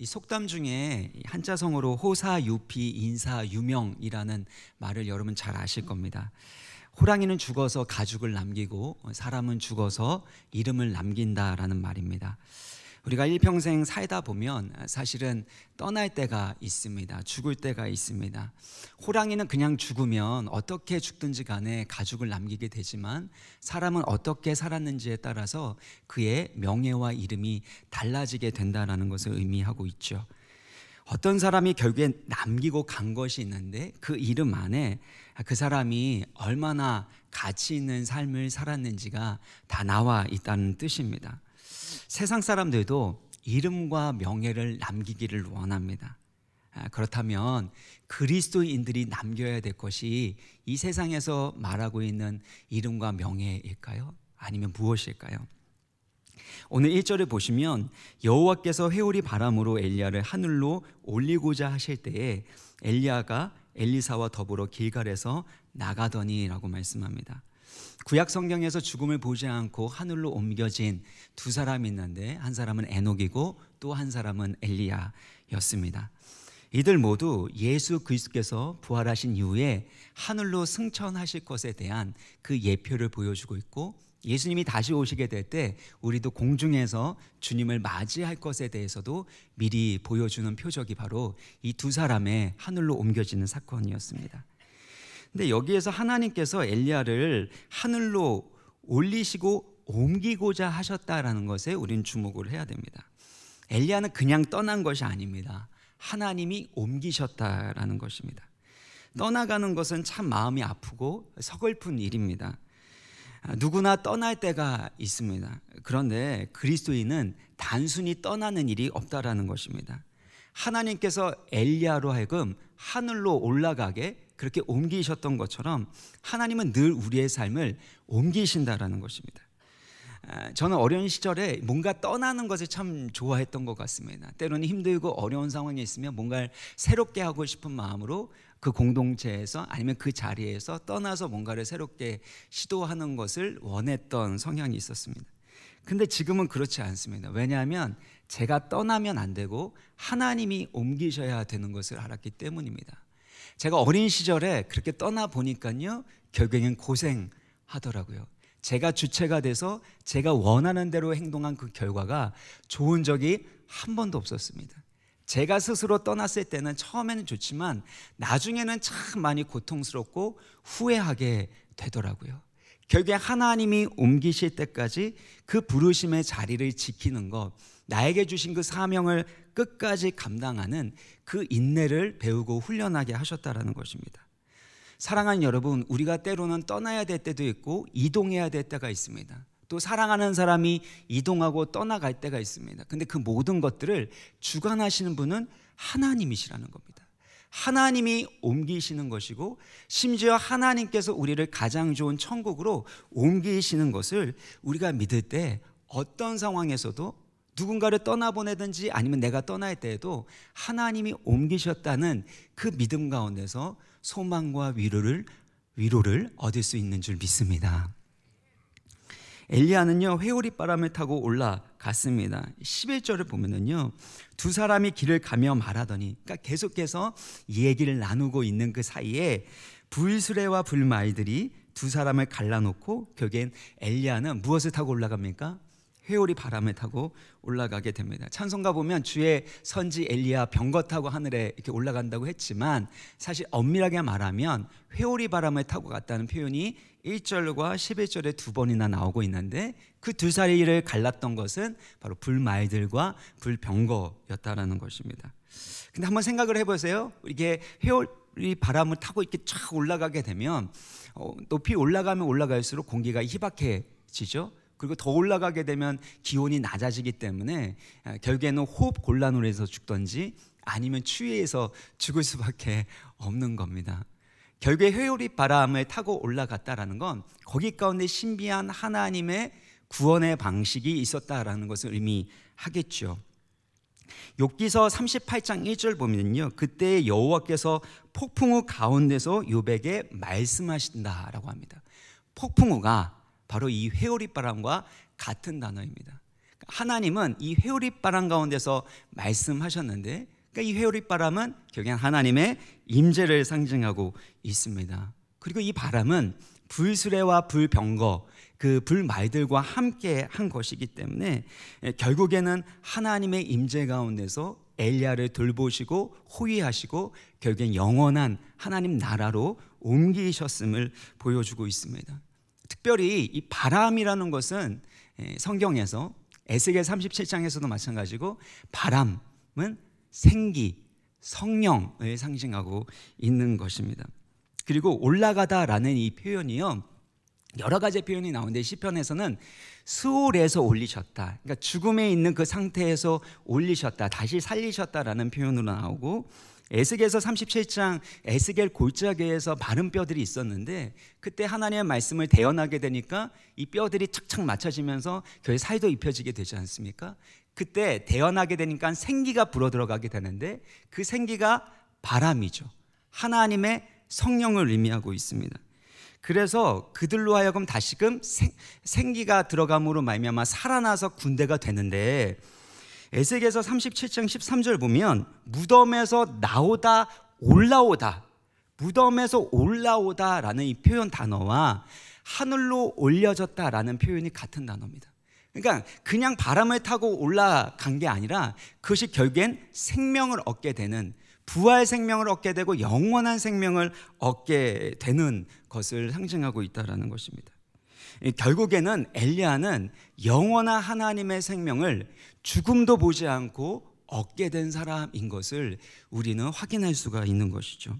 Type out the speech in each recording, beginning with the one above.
이 속담 중에 한자성어로 호사유피 인사유명이라는 말을 여러분 잘 아실 겁니다. 호랑이는 죽어서 가죽을 남기고 사람은 죽어서 이름을 남긴다라는 말입니다. 우리가 일평생 살다 보면 사실은 떠날 때가 있습니다. 죽을 때가 있습니다. 호랑이는 그냥 죽으면 어떻게 죽든지 간에 가죽을 남기게 되지만 사람은 어떻게 살았는지에 따라서 그의 명예와 이름이 달라지게 된다라는 것을 의미하고 있죠. 어떤 사람이 결국에 남기고 간 것이 있는데 그 이름 안에 그 사람이 얼마나 가치 있는 삶을 살았는지가 다 나와 있다는 뜻입니다. 세상 사람들도 이름과 명예를 남기기를 원합니다. 아, 그렇다면 그리스도인들이 남겨야 될 것이 이 세상에서 말하고 있는 이름과 명예일까요? 아니면 무엇일까요? 오늘 1절에 보시면 여호와께서 회오리 바람으로 엘리야를 하늘로 올리고자 하실 때에 엘리야가 엘리사와 더불어 길갈에서 나가더니라고 말씀합니다. 구약 성경에서 죽음을 보지 않고 하늘로 옮겨진 두 사람이 있는데 한 사람은 에녹이고 또 한 사람은 엘리야였습니다. 이들 모두 예수 그리스께서 부활하신 이후에 하늘로 승천하실 것에 대한 그 예표를 보여주고 있고 예수님이 다시 오시게 될 때 우리도 공중에서 주님을 맞이할 것에 대해서도 미리 보여주는 표적이 바로 이 두 사람의 하늘로 옮겨지는 사건이었습니다. 근데 여기에서 하나님께서 엘리야를 하늘로 올리시고 옮기고자 하셨다라는 것에 우린 주목을 해야 됩니다. 엘리야는 그냥 떠난 것이 아닙니다. 하나님이 옮기셨다라는 것입니다. 떠나가는 것은 참 마음이 아프고 서글픈 일입니다. 아, 누구나 떠날 때가 있습니다. 그런데 그리스도인은 단순히 떠나는 일이 없다라는 것입니다. 하나님께서 엘리야로 하여금 하늘로 올라가게 그렇게 옮기셨던 것처럼 하나님은 늘 우리의 삶을 옮기신다라는 것입니다. 아, 저는 어려운 시절에 뭔가 떠나는 것을 참 좋아했던 것 같습니다. 때로는 힘들고 어려운 상황에 있으면 뭔가를 새롭게 하고 싶은 마음으로 그 공동체에서 아니면 그 자리에서 떠나서 뭔가를 새롭게 시도하는 것을 원했던 성향이 있었습니다. 근데 지금은 그렇지 않습니다. 왜냐하면 제가 떠나면 안 되고 하나님이 옮기셔야 되는 것을 알았기 때문입니다. 제가 어린 시절에 그렇게 떠나 보니까요 결국엔 고생하더라고요. 제가 주체가 돼서 제가 원하는 대로 행동한 그 결과가 좋은 적이 한 번도 없었습니다. 제가 스스로 떠났을 때는 처음에는 좋지만 나중에는 참 많이 고통스럽고 후회하게 되더라고요. 결국에 하나님이 옮기실 때까지 그 부르심의 자리를 지키는 것, 나에게 주신 그 사명을 끝까지 감당하는 그 인내를 배우고 훈련하게 하셨다라는 것입니다. 사랑하는 여러분, 우리가 때로는 떠나야 될 때도 있고 이동해야 될 때가 있습니다. 또 사랑하는 사람이 이동하고 떠나갈 때가 있습니다. 근데 그 모든 것들을 주관하시는 분은 하나님이시라는 겁니다. 하나님이 옮기시는 것이고 심지어 하나님께서 우리를 가장 좋은 천국으로 옮기시는 것을 우리가 믿을 때 어떤 상황에서도 누군가를 떠나보내든지 아니면 내가 떠날 때에도 하나님이 옮기셨다는 그 믿음 가운데서 소망과 위로를 위로를 얻을 수 있는 줄 믿습니다. 엘리야는요 회오리 바람을 타고 올라갔습니다. 11절을 보면은요 두 사람이 길을 가며 말하더니 그러니까 계속해서 얘기를 나누고 있는 그 사이에 불수레와 불마들이두 사람을 갈라놓고 결국엔 엘리야는 무엇을 타고 올라갑니까? 회오리 바람을 타고 올라가게 됩니다. 찬송가 보면 주의 선지 엘리야 병거 타고 하늘에 이렇게 올라간다고 했지만 사실 엄밀하게 말하면 회오리 바람을 타고 갔다는 표현이 1절과 11절에 두 번이나 나오고 있는데 그 두 사이를 갈랐던 것은 바로 불마이들과 불병거였다라는 것입니다. 근데 한번 생각을 해보세요. 이게 회오리 바람을 타고 이렇게 쫙 올라가게 되면 어, 높이 올라가면 올라갈수록 공기가 희박해지죠. 그리고 더 올라가게 되면 기온이 낮아지기 때문에 아, 결국에는 호흡 곤란으로 해서 죽던지 아니면 추위에서 죽을 수밖에 없는 겁니다. 결국에 회오리 바람을 타고 올라갔다라는 건 거기 가운데 신비한 하나님의 구원의 방식이 있었다라는 것을 의미하겠죠. 욥기서 38장 1절 보면요. 그때 여호와께서 폭풍우 가운데서 욥에 말씀하신다라고 합니다. 폭풍우가 바로 이 회오리바람과 같은 단어입니다. 하나님은 이 회오리바람 가운데서 말씀하셨는데 그러니까 이 회오리바람은 결국엔 하나님의 임재를 상징하고 있습니다. 그리고 이 바람은 불수레와 불병거 그 불말들과 함께 한 것이기 때문에 예, 결국에는 하나님의 임재 가운데서 엘리야를 돌보시고 호위하시고 결국엔 영원한 하나님 나라로 옮기셨음을 보여주고 있습니다. 특별히 이 바람이라는 것은 예, 성경에서 에스겔 37장에서도 마찬가지고 바람은 생기, 성령을 상징하고 있는 것입니다. 그리고 올라가다라는 이 표현이요. 여러 가지 표현이 나오는데 시편에서는 수월에서 올리셨다. 그러니까 죽음에 있는 그 상태에서 올리셨다. 다시 살리셨다라는 표현으로 나오고 에스겔서 37장 에스겔 골짜기에서 마른 뼈들이 있었는데 그때 하나님의 말씀을 대연하게 되니까 이 뼈들이 착착 맞춰지면서 교회 살도 입혀지게 되지 않습니까? 그때 대연하게 되니까 생기가 불어들어가게 되는데 그 생기가 바람이죠. 하나님의 성령을 의미하고 있습니다. 그래서 그들로 하여금 다시금 생, 생기가 들어감으로 말미암아 살아나서 군대가 되는데 에스겔서 37장 13절 보면 무덤에서 나오다 올라오다 무덤에서 올라오다라는 이 표현 단어와 하늘로 올려졌다라는 표현이 같은 단어입니다. 그러니까 그냥 바람을 타고 올라간 게 아니라 그것이 결국엔 생명을 얻게 되는 부활 생명을 얻게 되고 영원한 생명을 얻게 되는 것을 상징하고 있다라는 것입니다. 결국에는 엘리야는 영원한 하나님의 생명을 죽음도 보지 않고 얻게 된 사람인 것을 우리는 확인할 수가 있는 것이죠.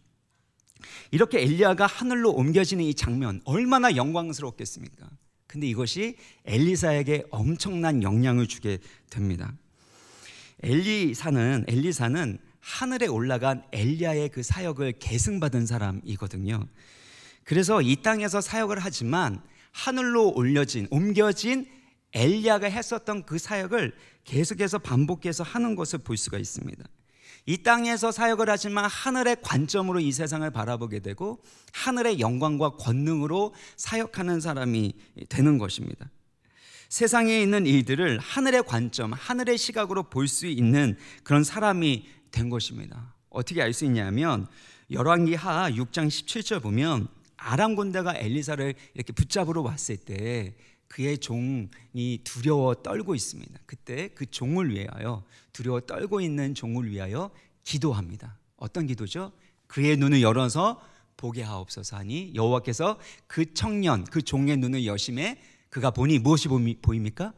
이렇게 엘리야가 하늘로 옮겨지는 이 장면 얼마나 영광스럽겠습니까? 근데 이것이 엘리사에게 엄청난 영향을 주게 됩니다. 엘리사는 엘리사는 하늘에 올라간 엘리야의 그 사역을 계승받은 사람이거든요. 그래서 이 땅에서 사역을 하지만 하늘로 올려진 옮겨진 엘리야가 했었던 그 사역을 계속해서 반복해서 하는 것을 볼 수가 있습니다. 이 땅에서 사역을 하지만 하늘의 관점으로 이 세상을 바라보게 되고 하늘의 영광과 권능으로 사역하는 사람이 되는 것입니다. 세상에 있는 일들을 하늘의 관점, 하늘의 시각으로 볼 수 있는 그런 사람이 된 것입니다. 어떻게 알 수 있냐면 열왕기 하 6장 17절 보면 아람 군대가 엘리사를 이렇게 붙잡으러 왔을 때 그의 종이 두려워 떨고 있습니다. 그때 그 종을 위하여 두려워 떨고 있는 종을 위하여 기도합니다. 어떤 기도죠? 그의 눈을 열어서 보게 하옵소서 하니 여호와께서 그 청년 그 종의 눈을 여심에 그가 보니 무엇이 보입니까?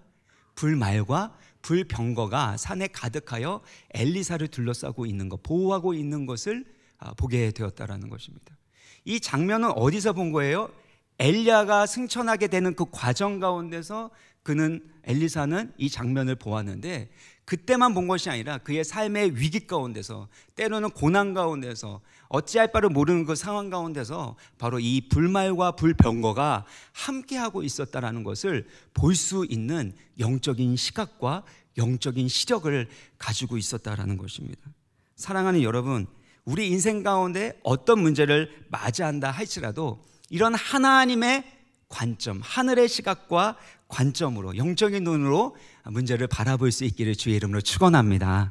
불말과 불병거가 산에 가득하여 엘리사를 둘러싸고 있는 것 보호하고 있는 것을 아, 보게 되었다라는 것입니다. 이 장면은 어디서 본 거예요? 엘리야가 승천하게 되는 그 과정 가운데서 그는 엘리사는 이 장면을 보았는데 그때만 본 것이 아니라 그의 삶의 위기 가운데서 때로는 고난 가운데서 어찌할 바를 모르는 그 상황 가운데서 바로 이 불말과 불병거가 함께하고 있었다라는 것을 볼 수 있는 영적인 시각과 영적인 시력을 가지고 있었다라는 것입니다. 사랑하는 여러분, 우리 인생 가운데 어떤 문제를 맞이한다 할지라도 이런 하나님의 관점, 하늘의 시각과 관점으로 영적인 눈으로 문제를 바라볼 수 있기를 주의 이름으로 축원합니다.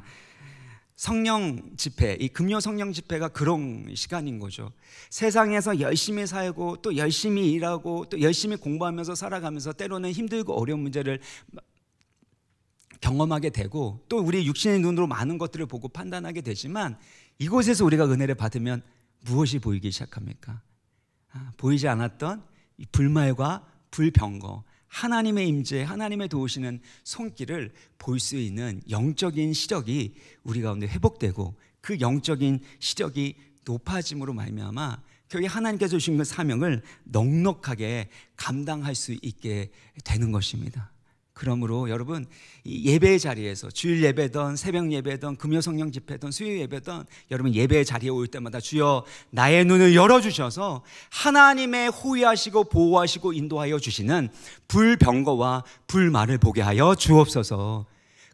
성령 집회, 이 금요 성령 집회가 그런 시간인 거죠. 세상에서 열심히 살고 또 열심히 일하고 또 열심히 공부하면서 살아가면서 때로는 힘들고 어려운 문제를 경험하게 되고 또 우리 육신의 눈으로 많은 것들을 보고 판단하게 되지만 이곳에서 우리가 은혜를 받으면 무엇이 보이기 시작합니까? 아, 보이지 않았던 불말과 불병거 하나님의 임재, 하나님의 도우시는 손길을 볼 수 있는 영적인 시력이 우리 가운데 회복되고 그 영적인 시력이 높아짐으로 말미암아 결국 하나님께서 주신 그 사명을 넉넉하게 감당할 수 있게 되는 것입니다. 그러므로 여러분 예배 자리에서 주일 예배든 새벽 예배든 금요 성령 집회든 수요 예배든 여러분 예배 자리에 올 때마다 주여 나의 눈을 열어 주셔서 하나님의 호위하시고 보호하시고 인도하여 주시는 불병거와 불마를 보게 하여 주옵소서.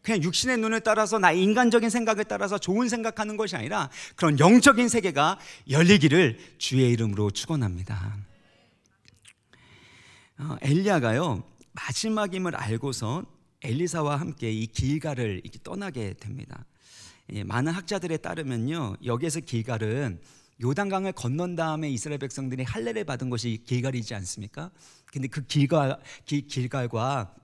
그냥 육신의 눈을 따라서 나 인간적인 생각을 따라서 좋은 생각하는 것이 아니라 그런 영적인 세계가 열리기를 주의 이름으로 축원합니다. 어, 엘리야가요. 마지막임을 알고선 엘리사와 함께 이 길가를 이렇게 떠나게 됩니다. 예, 많은 학자들에 따르면요, 여기에서 길갈은 요단강을 건넌 다음에 이스라엘 백성들이 할례를 받은 것이 길갈이지 않습니까? 근데 그 길갈, 길갈과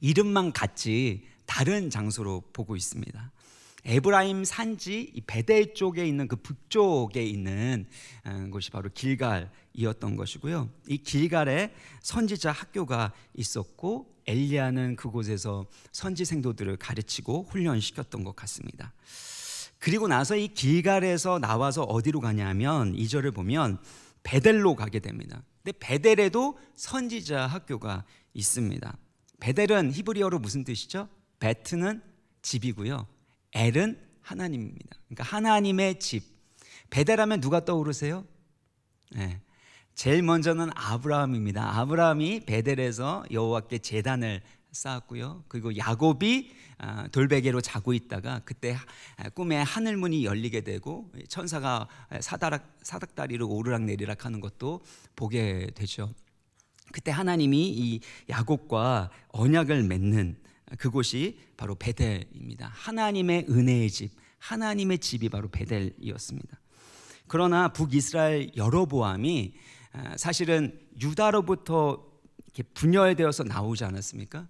이름만 같지 다른 장소로 보고 있습니다. 에브라임 산지 이 베델 쪽에 있는 그 북쪽에 있는 어, 곳이 바로 길갈이었던 것이고요. 이 길갈에 선지자 학교가 있었고 엘리야는 그곳에서 선지 생도들을 가르치고 훈련시켰던 것 같습니다. 그리고 나서 이 길갈에서 나와서 어디로 가냐면 이 절을 보면 베델로 가게 됩니다. 근데 베델에도 선지자 학교가 있습니다. 베델은 히브리어로 무슨 뜻이죠? 베트는 집이고요. 엘은 하나님입니다. 그러니까 하나님의 집. 베델하면 누가 떠오르세요? 네. 제일 먼저는 아브라함입니다. 아브라함이 베델에서 여호와께 제단을 쌓았고요. 그리고 야곱이 아, 돌베개로 자고 있다가 그때 아, 꿈에 하늘 문이 열리게 되고 천사가 아, 사다락 사닥다리로 오르락 내리락 하는 것도 보게 되죠. 그때 하나님이 이 야곱과 언약을 맺는 그곳이 바로 베델입니다. 하나님의 은혜의 집, 하나님의 집이 바로 베델이었습니다. 그러나 북이스라엘 여로보암이 아, 사실은 유다로부터 이렇게 분열되어서 나오지 않았습니까?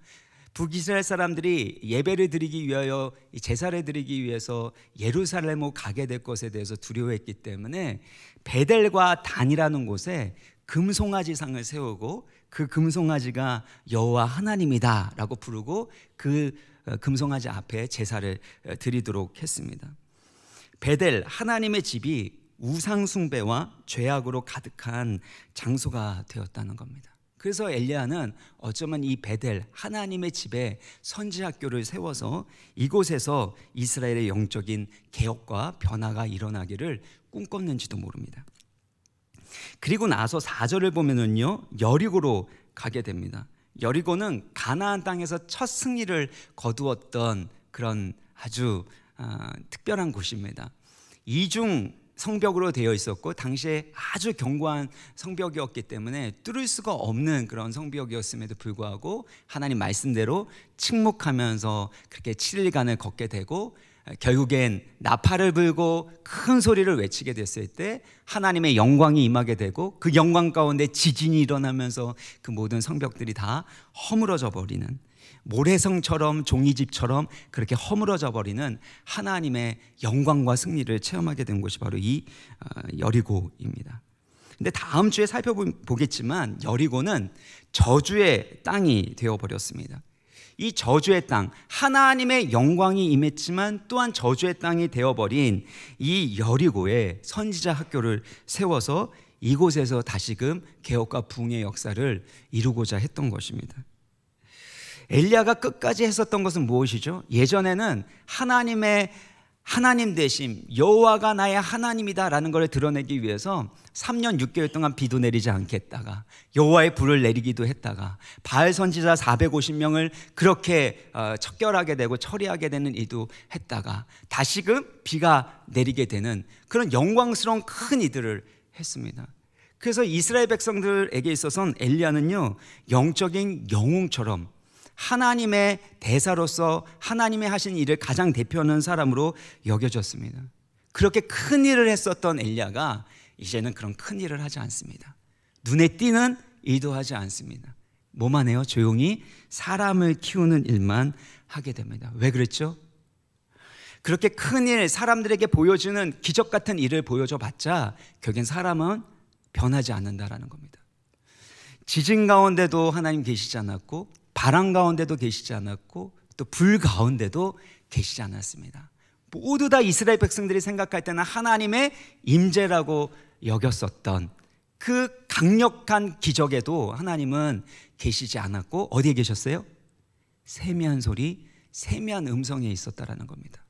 북이스라엘 사람들이 예배를 드리기 위하여 제사를 드리기 위해서 예루살렘으로 가게 될 것에 대해서 두려워했기 때문에 베델과 단이라는 곳에 금송아지상을 세우고 그 금송아지가 여호와 하나님이다라고 부르고 그 어, 금송아지 앞에 제사를 어, 드리도록 했습니다. 베델 하나님의 집이 우상 숭배와 죄악으로 가득한 장소가 되었다는 겁니다. 그래서 엘리야는 어쩌면 이 베델 하나님의 집에 선지 학교를 세워서 이곳에서 이스라엘의 영적인 개혁과 변화가 일어나기를 꿈꿨는지도 모릅니다. 그리고 나서 4절을 보면은요. 여리고로 가게 됩니다. 여리고는 가나안 땅에서 첫 승리를 거두었던 그런 아주 어, 특별한 곳입니다. 이중 성벽으로 되어 있었고 당시에 아주 견고한 성벽이었기 때문에 뚫을 수가 없는 그런 성벽이었음에도 불구하고 하나님 말씀대로 침묵하면서 그렇게 7일간을 걷게 되고 결국엔 나팔을 불고 큰 소리를 외치게 됐을 때 하나님의 영광이 임하게 되고 그 영광 가운데 지진이 일어나면서 그 모든 성벽들이 다 허물어져 버리는 모래성처럼 종이집처럼 그렇게 허물어져 버리는 하나님의 영광과 승리를 체험하게 된 곳이 바로 이 어, 여리고입니다. 근데 다음 주에 살펴보겠지만 여리고는 저주의 땅이 되어 버렸습니다. 이 저주의 땅, 하나님의 영광이 임했지만 또한 저주의 땅이 되어버린 이 여리고에 선지자 학교를 세워서 이곳에서 다시금 개혁과 붕의 역사를 이루고자 했던 것입니다. 엘리아가 끝까지 했었던 것은 무엇이죠? 예전에는 하나님의 하나님 대신 여호와가 나의 하나님이다라는 걸 드러내기 위해서 3년 6개월 동안 비도 내리지 않겠다가 여호와의 불을 내리기도 했다가 바알 선지자 450명을 그렇게 어, 척결하게 되고 처리하게 되는 일도 했다가 다시금 비가 내리게 되는 그런 영광스러운 큰 이들을 했습니다. 그래서 이스라엘 백성들에게 있어서는 엘리야는요 영적인 영웅처럼 하나님의 대사로서 하나님의 하신 일을 가장 대표하는 사람으로 여겨졌습니다. 그렇게 큰 일을 했었던 엘리야가 이제는 그런 큰 일을 하지 않습니다. 눈에 띄는 일도 하지 않습니다. 뭐만 해요? 조용히 사람을 키우는 일만 하게 됩니다. 왜 그랬죠? 그렇게 큰 일, 사람들에게 보여주는 기적 같은 일을 보여줘 봤자 결국엔 사람은 변하지 않는다라는 겁니다. 지진 가운데도 하나님 계시지 않았고 바람 가운데도 계시지 않았고 또 불 가운데도 계시지 않았습니다. 모두 다 이스라엘 백성들이 생각할 때는 하나님의 임재라고 여겼었던 그 강력한 기적에도 하나님은 계시지 않았고 어디에 계셨어요? 세미한 소리, 세미한 음성에 있었다라는 겁니다.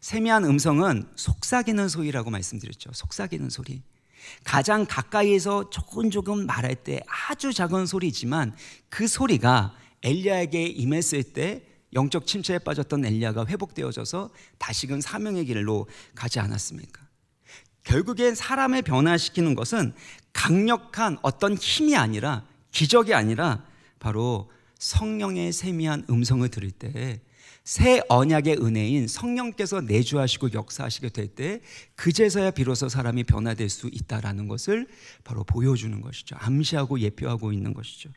세미한 음성은 속삭이는 소리라고 말씀드렸죠. 속삭이는 소리. 가장 가까이에서 조금 조금 말할 때 아주 작은 소리지만 그 소리가 엘리야에게 임했을 때 영적 침체에 빠졌던 엘리야가 회복되어져서 다시금 사명의 길로 가지 않았습니까? 결국엔 사람을 변화시키는 것은 강력한 어떤 힘이 아니라 기적이 아니라 바로 성령의 세미한 음성을 들을 때 새 언약의 은혜인 성령께서 내주하시고 역사하시게 될 때 그제서야 비로소 사람이 변화될 수 있다라는 것을 바로 보여주는 것이죠. 암시하고 예표하고 있는 것이죠.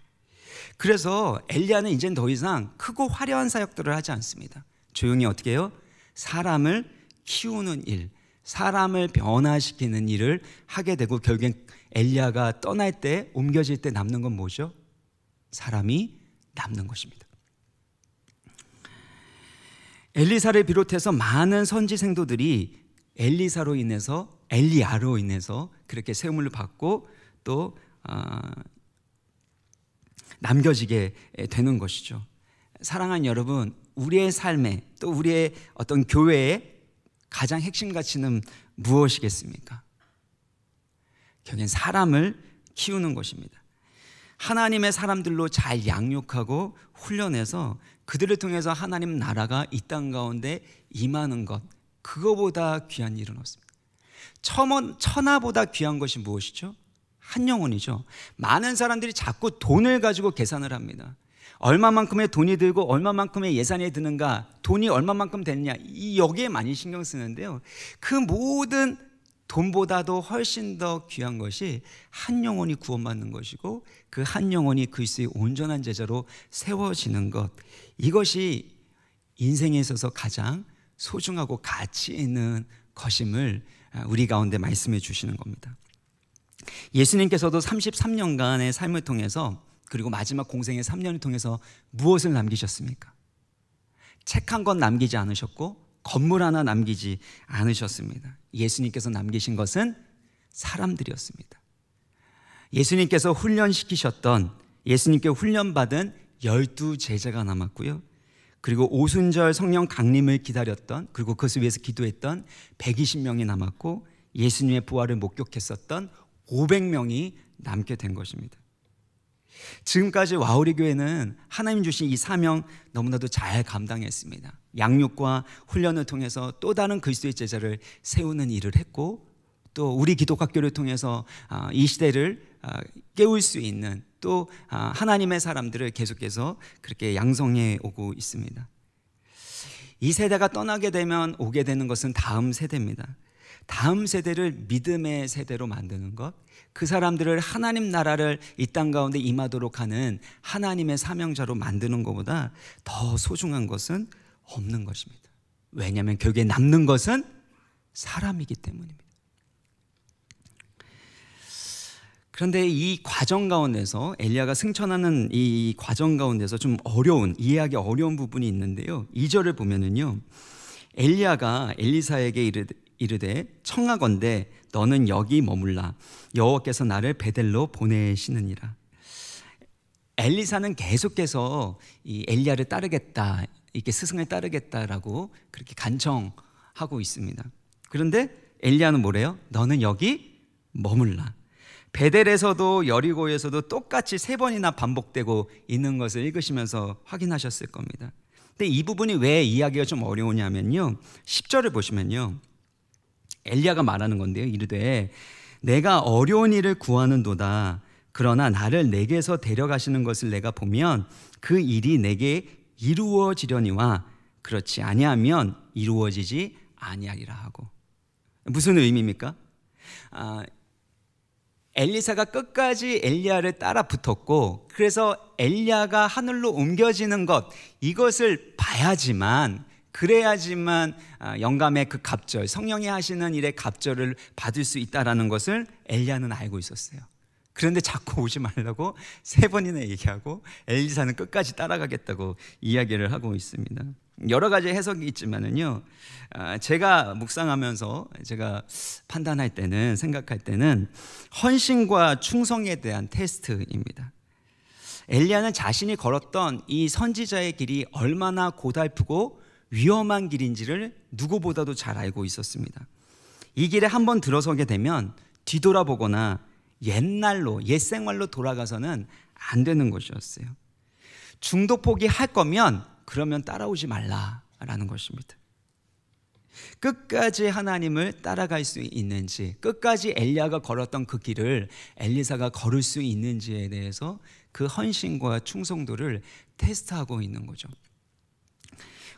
그래서 엘리야는 이제는더 이상 크고 화려한 사역들을 하지 않습니다. 조용히 어떻게 해요? 사람을 키우는 일, 사람을 변화시키는 일을 하게 되고 결국엔 엘리야가 떠날 때 옮겨질 때 남는 건 뭐죠? 사람이 남는 것입니다. 엘리사를 비롯해서 많은 선지 생도들이 엘리사로 인해서 엘리야로 인해서 그렇게 세움을 받고 또 아, 남겨지게 되는 것이죠. 사랑하는 여러분, 우리의 삶에 또 우리의 어떤 교회의 가장 핵심 가치는 무엇이겠습니까? 결국엔 사람을 키우는 것입니다. 하나님의 사람들로 잘 양육하고 훈련해서 그들을 통해서 하나님 나라가 이 땅 가운데 임하는 것, 그거보다 귀한 일은 없습니다. 천하보다 귀한 것이 무엇이죠? 한 영혼이죠. 많은 사람들이 자꾸 돈을 가지고 계산을 합니다. 얼마만큼의 돈이 들고 얼마만큼의 예산이 드는가, 돈이 얼마만큼 되느냐, 이 여기에 많이 신경 쓰는데요. 그 모든 돈보다도 훨씬 더 귀한 것이 한 영혼이 구원받는 것이고 그 한 영혼이 그리스의 온전한 제자로 세워지는 것. 이것이 인생에 있어서 가장 소중하고 가치 있는 것임을 우리 가운데 말씀해 주시는 겁니다. 예수님께서도 33년간의 삶을 통해서 그리고 마지막 공생의 3년을 통해서 무엇을 남기셨습니까? 책 한 권 남기지 않으셨고 건물 하나 남기지 않으셨습니다. 예수님께서 남기신 것은 사람들이었습니다. 예수님께서 훈련시키셨던 예수님께 훈련받은 열두 제자가 남았고요. 그리고 오순절 성령 강림을 기다렸던 그리고 그것을 위해서 기도했던 120명이 남았고 예수님의 부활을 목격했었던 500명이 남게 된 것입니다. 지금까지 와우리 교회는 하나님 주신 이 사명 너무나도 잘 감당했습니다. 양육과 훈련을 통해서 또 다른 그리스도의 제자를 세우는 일을 했고 또 우리 기독학교를 통해서 아, 이 시대를 아, 깨울 수 있는 또 아, 하나님의 사람들을 계속해서 그렇게 양성해 오고 있습니다. 이 세대가 떠나게 되면 오게 되는 것은 다음 세대입니다. 다음 세대를 믿음의 세대로 만드는 것, 그 사람들을 하나님 나라를 이 땅 가운데 임하도록 하는 하나님의 사명자로 만드는 것보다 더 소중한 것은 없는 것입니다. 왜냐하면 결국에 남는 것은 사람이기 때문입니다. 그런데 이 과정 가운데서 엘리야가 승천하는 이 과정 가운데서 좀 어려운 이해하기 어려운 부분이 있는데요. 2절을 보면은요. 엘리야가 엘리사에게 이르되 이르되 청하건대 너는 여기 머물라 여호와께서 나를 베델로 보내시느니라. 엘리사는 계속해서 이 엘리야를 따르겠다 이렇게 스승을 따르겠다라고 그렇게 간청하고 있습니다. 그런데 엘리야는 뭐래요? 너는 여기 머물라. 베델에서도 여리고에서도 똑같이 세 번이나 반복되고 있는 것을 읽으시면서 확인하셨을 겁니다. 근데 이 부분이 왜 이야기가 좀 어려우냐면요. 10절을 보시면요. 엘리야가 말하는 건데요. 이르되 내가 어려운 일을 구하는도다. 그러나 나를 내게서 데려가시는 것을 내가 보면 그 일이 내게 이루어지려니와 그렇지 아니하면 이루어지지 아니하리라 하고 무슨 의미입니까? 아, 엘리사가 끝까지 엘리야를 따라 붙었고 그래서 엘리야가 하늘로 옮겨지는 것 이것을 봐야지만 그래야지만 아, 영감의 그 갑절, 성령이 하시는 일의 갑절을 받을 수 있다라는 것을 엘리야는 알고 있었어요. 그런데 자꾸 오지 말라고 세 번이나 얘기하고 엘리사는 끝까지 따라가겠다고 이야기를 하고 있습니다. 여러 가지 해석이 있지만은요, 아, 제가 묵상하면서 제가 판단할 때는 생각할 때는 헌신과 충성에 대한 테스트입니다. 엘리야는 자신이 걸었던 이 선지자의 길이 얼마나 고달프고 위험한 길인지를 누구보다도 잘 알고 있었습니다. 이 길에 한번 들어서게 되면 뒤돌아보거나 옛날로, 옛생활로 돌아가서는 안 되는 것이었어요. 중도 포기할 거면 그러면 따라오지 말라라는 것입니다. 끝까지 하나님을 따라갈 수 있는지, 끝까지 엘리야가 걸었던 그 길을 엘리사가 걸을 수 있는지에 대해서 그 헌신과 충성도를 테스트하고 있는 거죠.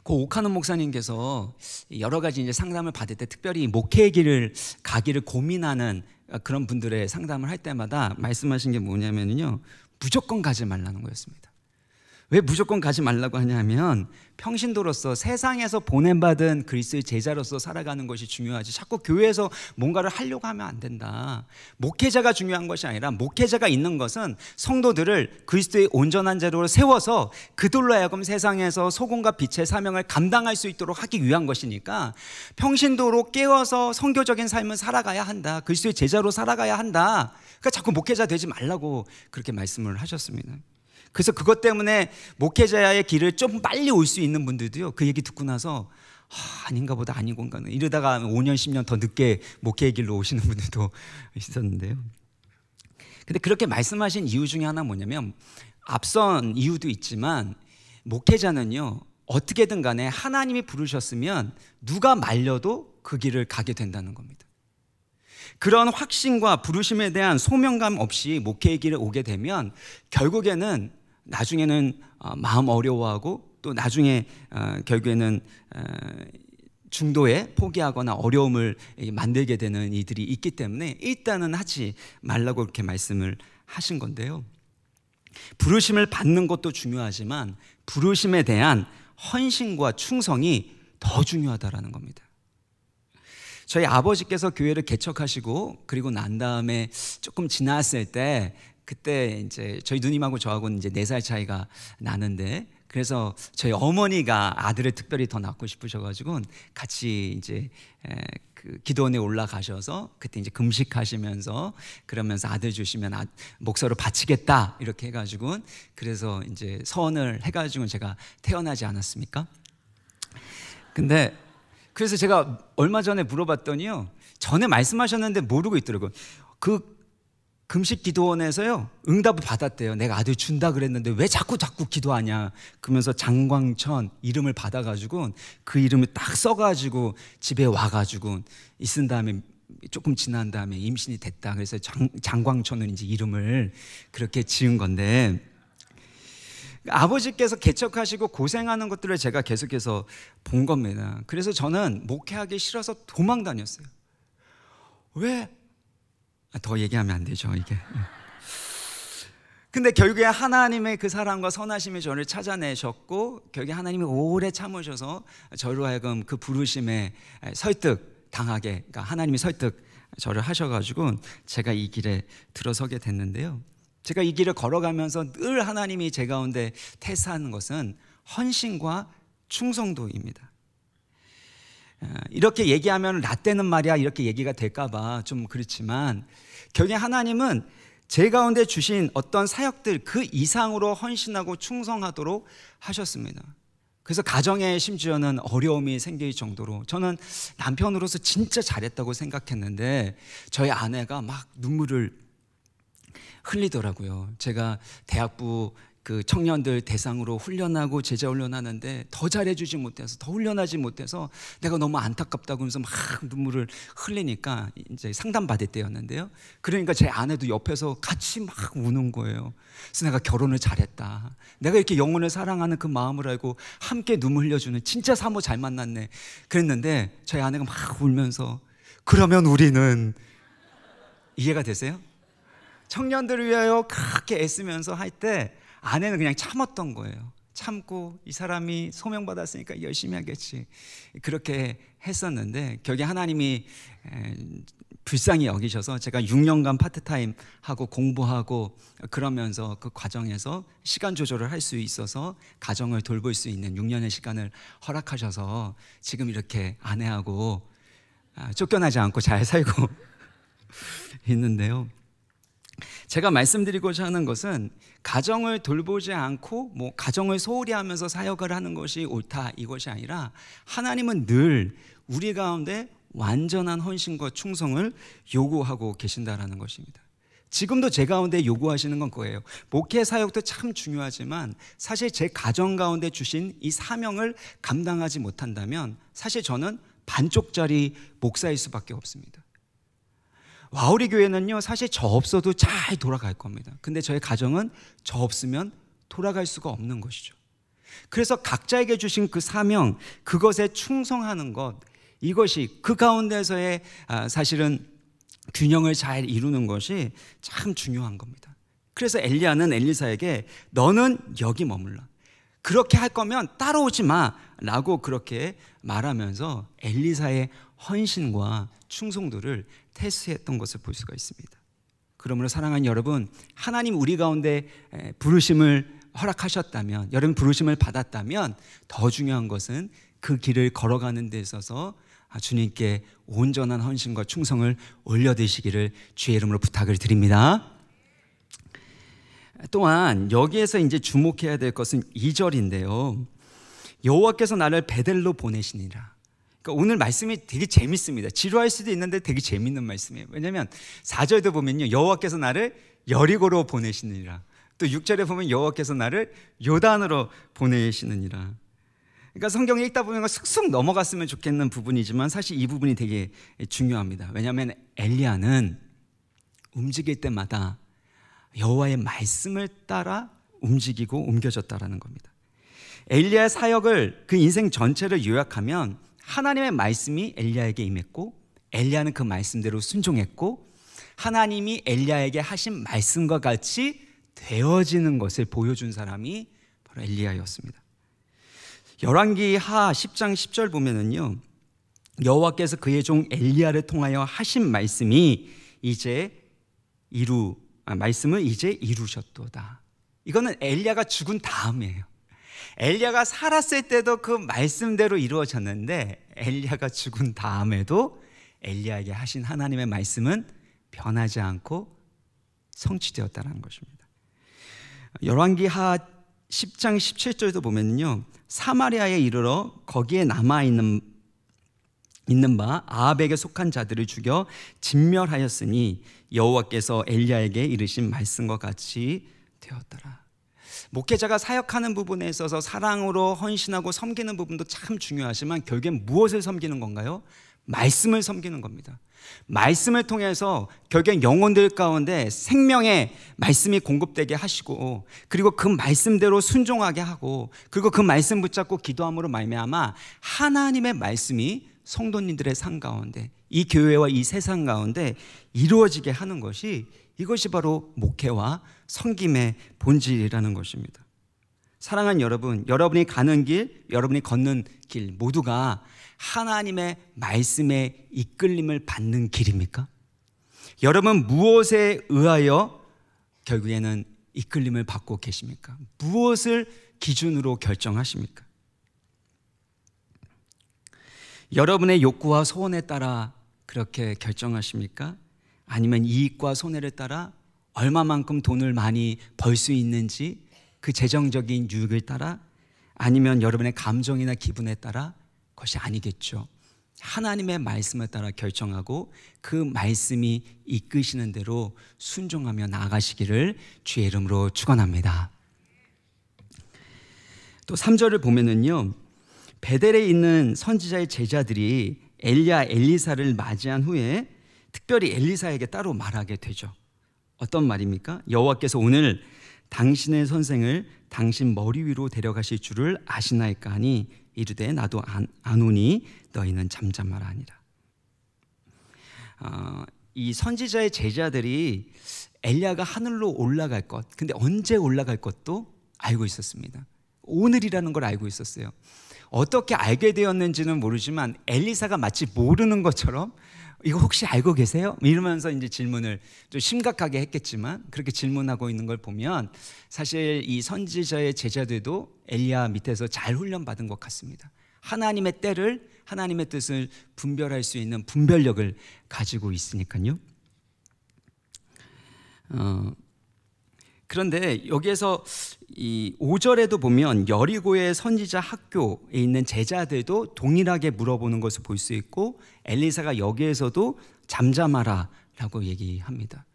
그오하노 목사님께서 여러 가지 이제 상담을 받을 때 특별히 목회 의 길을 가기를 고민하는 그런 분들의 상담을 할 때마다 말씀하신 게 뭐냐면요 무조건 가지 말라는 거였습니다. 왜 무조건 가지 말라고 하냐면 평신도로서 세상에서 보낸받은 그리스의 제자로서 살아가는 것이 중요하지 자꾸 교회에서 뭔가를 하려고 하면 안 된다. 목회자가 중요한 것이 아니라 목회자가 있는 것은 성도들을 그리스도의 온전한 자로 세워서 그들로 하여금 세상에서 소금과 빛의 사명을 감당할 수 있도록 하기 위한 것이니까 평신도로 깨워서 성교적인 삶을 살아가야 한다. 그리스도의 제자로 살아가야 한다. 그러니까 자꾸 목회자 되지 말라고 그렇게 말씀을 하셨습니다. 그래서 그것 때문에 목회자의 길을 좀 빨리 올 수 있는 분들도요. 그 얘기 듣고 나서 아, 아닌가 보다 아닌건가는 이러다가 5년 10년 더 늦게 목회의 길로 오시는 분들도 있었는데요. 근데 그렇게 말씀하신 이유 중에 하나 뭐냐면 앞선 이유도 있지만 목회자는요. 어떻게든 간에 하나님이 부르셨으면 누가 말려도 그 길을 가게 된다는 겁니다. 그런 확신과 부르심에 대한 소명감 없이 목회의 길에 오게 되면 결국에는 나중에는 어, 마음 어려워하고 또 나중에 어, 결국에는 어, 중도에 포기하거나 어려움을 만들게 되는 이들이 있기 때문에 일단은 하지 말라고 그렇게 말씀을 하신 건데요. 부르심을 받는 것도 중요하지만 부르심에 대한 헌신과 충성이 더 중요하다라는 겁니다. 저희 아버지께서 교회를 개척하시고 그리고 난 다음에 조금 지났을 때 그때 이제 저희 누님하고 저하고는 이제 네 살 차이가 나는데 그래서 저희 어머니가 아들을 특별히 더 낳고 싶으셔가지고 같이 이제 그 기도원에 올라가셔서 그때 이제 금식하시면서 그러면서 아들 주시면 아, 목사로 바치겠다 이렇게 해가지고 그래서 이제 서원을 해가지고 제가 태어나지 않았습니까? 근데 그래서 제가 얼마 전에 물어봤더니요 전에 말씀하셨는데 모르고 있더라고요. 그 금식 기도원에서요 응답을 받았대요. 내가 아들 준다 그랬는데 왜 자꾸 자꾸 기도하냐. 그러면서 장광천 이름을 받아가지고 그 이름을 딱 써가지고 집에 와가지고 있은 다음에 조금 지난 다음에 임신이 됐다. 그래서 장, 장광천은 이제 이름을 그렇게 지은 건데 아버지께서 개척하시고 고생하는 것들을 제가 계속해서 본 겁니다. 그래서 저는 목회하기 싫어서 도망 다녔어요. 왜 아, 더 얘기하면 안 되죠, 이게. 예. 근데 결국에 하나님의 그 사랑과 선하심이 저를 찾아내셨고 결국에 하나님이 오래 참으셔서 저로 하여금 그 부르심에 설득 당하게 그러니까 하나님이 설득 저를 하셔가지고 제가 이 길에 들어서게 됐는데요. 제가 이 길을 걸어가면서 늘 하나님이 제 가운데 태사하는 것은 헌신과 충성도입니다. 아, 이렇게 얘기하면 라떼는 말이야 이렇게 얘기가 될까봐 좀 그렇지만 결국 하나님은 제 가운데 주신 어떤 사역들 그 이상으로 헌신하고 충성하도록 하셨습니다. 그래서 가정에 심지어는 어려움이 생길 정도로 저는 남편으로서 진짜 잘했다고 생각했는데 저희 아내가 막 눈물을 흘리더라고요. 제가 대학부 그 청년들 대상으로 훈련하고 제자 훈련하는데 더 잘해주지 못해서 더 훈련하지 못해서 내가 너무 안타깝다고 하면서 막 눈물을 흘리니까 이제 상담받을 때였는데요. 그러니까 제 아내도 옆에서 같이 막 우는 거예요. 그래서 내가 결혼을 잘했다. 내가 이렇게 영혼을 사랑하는 그 마음을 알고 함께 눈물 흘려주는 진짜 사모 잘 만났네. 그랬는데 저희 아내가 막 울면서 그러면 우리는 이해가 되세요? 청년들을 위하여 크게 애쓰면서 할때 아내는 그냥 참았던 거예요. 참고 이 사람이 소명받았으니까 열심히 하겠지. 그렇게 했었는데 결국에 하나님이 불쌍히 여기셔서 제가 6년간 파트타임 하고 공부하고 그러면서 그 과정에서 시간 조절을 할 수 있어서 가정을 돌볼 수 있는 6년의 시간을 허락하셔서 지금 이렇게 아내하고 아, 쫓겨나지 않고 잘 살고 있는데요. 제가 말씀드리고자 하는 것은 가정을 돌보지 않고 뭐 가정을 소홀히 하면서 사역을 하는 것이 옳다 이것이 아니라 하나님은 늘 우리 가운데 완전한 헌신과 충성을 요구하고 계신다라는 것입니다. 지금도 제 가운데 요구하시는 건 거예요. 목회 사역도 참 중요하지만 사실 제 가정 가운데 주신 이 사명을 감당하지 못한다면 사실 저는 반쪽짜리 목사일 수밖에 없습니다. 와우리 교회는요, 사실 저 없어도 잘 돌아갈 겁니다. 근데 저의 가정은 저 없으면 돌아갈 수가 없는 것이죠. 그래서 각자에게 주신 그 사명, 그것에 충성하는 것, 이것이 그 가운데서의 아, 사실은 균형을 잘 이루는 것이 참 중요한 겁니다. 그래서 엘리야는 엘리사에게 너는 여기 머물러 그렇게 할 거면 따라오지 마. 라고 그렇게 말하면서 엘리사의 헌신과 충성도를 태수했던 것을 볼 수가 있습니다. 그러므로 사랑하는 여러분, 하나님 우리 가운데 부르심을 허락하셨다면, 여러분 부르심을 받았다면 더 중요한 것은 그 길을 걸어가는 데 있어서 아, 주님께 온전한 헌신과 충성을 올려드시기를 주의 이름으로 부탁을 드립니다. 또한 여기에서 이제 주목해야 될 것은 2절인데요. 여호와께서 나를 베델로 보내시니라. 그러니까 오늘 말씀이 되게 재밌습니다. 지루할 수도 있는데 되게 재밌는 말씀이에요. 왜냐하면 4절도 보면요. 여호와께서 나를 여리고로 보내시느니라. 또 6절에 보면 여호와께서 나를 요단으로 보내시느니라. 그러니까 성경에 읽다 보면 슥슥 넘어갔으면 좋겠는 부분이지만 사실 이 부분이 되게 중요합니다. 왜냐하면 엘리야는 움직일 때마다 여호와의 말씀을 따라 움직이고 옮겨졌다라는 겁니다. 엘리야의 사역을 그 인생 전체를 요약하면 하나님의 말씀이 엘리야에게 임했고 엘리야는 그 말씀대로 순종했고 하나님이 엘리야에게 하신 말씀과 같이 되어지는 것을 보여준 사람이 바로 엘리야였습니다. 열왕기 하 10장 10절 보면은요. 여호와께서 그의 종 엘리야를 통하여 하신 말씀이 이제 이루 아, 말씀을 이제 이루셨도다. 이거는 엘리야가 죽은 다음이에요. 엘리야가 살았을 때도 그 말씀대로 이루어졌는데 엘리야가 죽은 다음에도 엘리야에게 하신 하나님의 말씀은 변하지 않고 성취되었다는 것입니다. 열왕기하 10장 17절도 보면요. 사마리아에 이르러 거기에 남아 있는 있는 바 아합에게 속한 자들을 죽여 진멸하였으니 여호와께서 엘리야에게 이르신 말씀과 같이 되었더라. 목회자가 사역하는 부분에 있어서 사랑으로 헌신하고 섬기는 부분도 참 중요하지만 결국엔 무엇을 섬기는 건가요? 말씀을 섬기는 겁니다. 말씀을 통해서 결국엔 영혼들 가운데 생명의 말씀이 공급되게 하시고 그리고 그 말씀대로 순종하게 하고 그리고 그 말씀 붙잡고 기도함으로 말미암아 하나님의 말씀이 성도님들의 삶 가운데 이 교회와 이 세상 가운데 이루어지게 하는 것이 이것이 바로 목회와 성김의 본질이라는 것입니다. 사랑한 여러분, 여러분이 가는 길, 여러분이 걷는 길 모두가 하나님의 말씀에 이끌림을 받는 길입니까? 여러분 무엇에 의하여 결국에는 이끌림을 받고 계십니까? 무엇을 기준으로 결정하십니까? 여러분의 욕구와 소원에 따라 그렇게 결정하십니까? 아니면 이익과 손해를 따라 얼마만큼 돈을 많이 벌 수 있는지 그 재정적인 유익을 따라 아니면 여러분의 감정이나 기분에 따라 그 것이 아니겠죠. 하나님의 말씀에 따라 결정하고 그 말씀이 이끄시는 대로 순종하며 나아가시기를 주의 이름으로 축원합니다. 또 3절을 보면은요. 베델에 있는 선지자의 제자들이 엘리야 엘리사를 맞이한 후에 특별히 엘리사에게 따로 말하게 되죠. 어떤 말입니까? 여호와께서 오늘 당신의 선생을 당신 머리 위로 데려가실 줄을 아시나이까 하니 이르되 나도 안, 안 오니 너희는 잠잠하라 아니라. 아, 이 선지자의 제자들이 엘리야가 하늘로 올라갈 것, 근데 언제 올라갈 것도 알고 있었습니다. 오늘이라는 걸 알고 있었어요. 어떻게 알게 되었는지는 모르지만 엘리사가 마치 모르는 것처럼 이거 혹시 알고 계세요? 이러면서 이제 질문을 좀 심각하게 했겠지만 그렇게 질문하고 있는 걸 보면 사실 이 선지자의 제자들도 엘리야 밑에서 잘 훈련받은 것 같습니다. 하나님의 때를 하나님의 뜻을 분별할 수 있는 분별력을 가지고 있으니까요. 어, 그런데 여기에서 이 5절에도 보면 여리고의 선지자 학교에 있는 제자들도 동일하게 물어보는 것을 볼 수 있고 엘리사가 여기에서도 잠잠하라 라고 얘기합니다.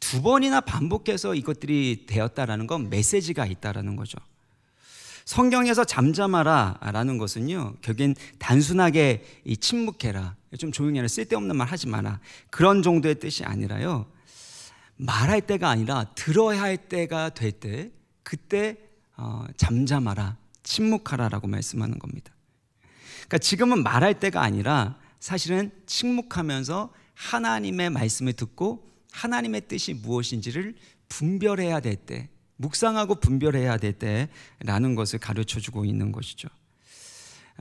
두 번이나 반복해서 이것들이 되었다라는 건 메시지가 있다라는 거죠. 성경에서 잠잠하라 라는 것은요, 결국엔 단순하게 이 침묵해라. 좀 조용히 해라. 쓸데없는 말 하지 마라. 그런 정도의 뜻이 아니라요. 말할 때가 아니라 들어야 할 때가 될 때 그때 어, 잠잠하라 침묵하라라고 말씀하는 겁니다. 그러니까 지금은 말할 때가 아니라 사실은 침묵하면서 하나님의 말씀을 듣고 하나님의 뜻이 무엇인지를 분별해야 될 때, 묵상하고 분별해야 될 때라는 것을 가르쳐 주고 있는 것이죠.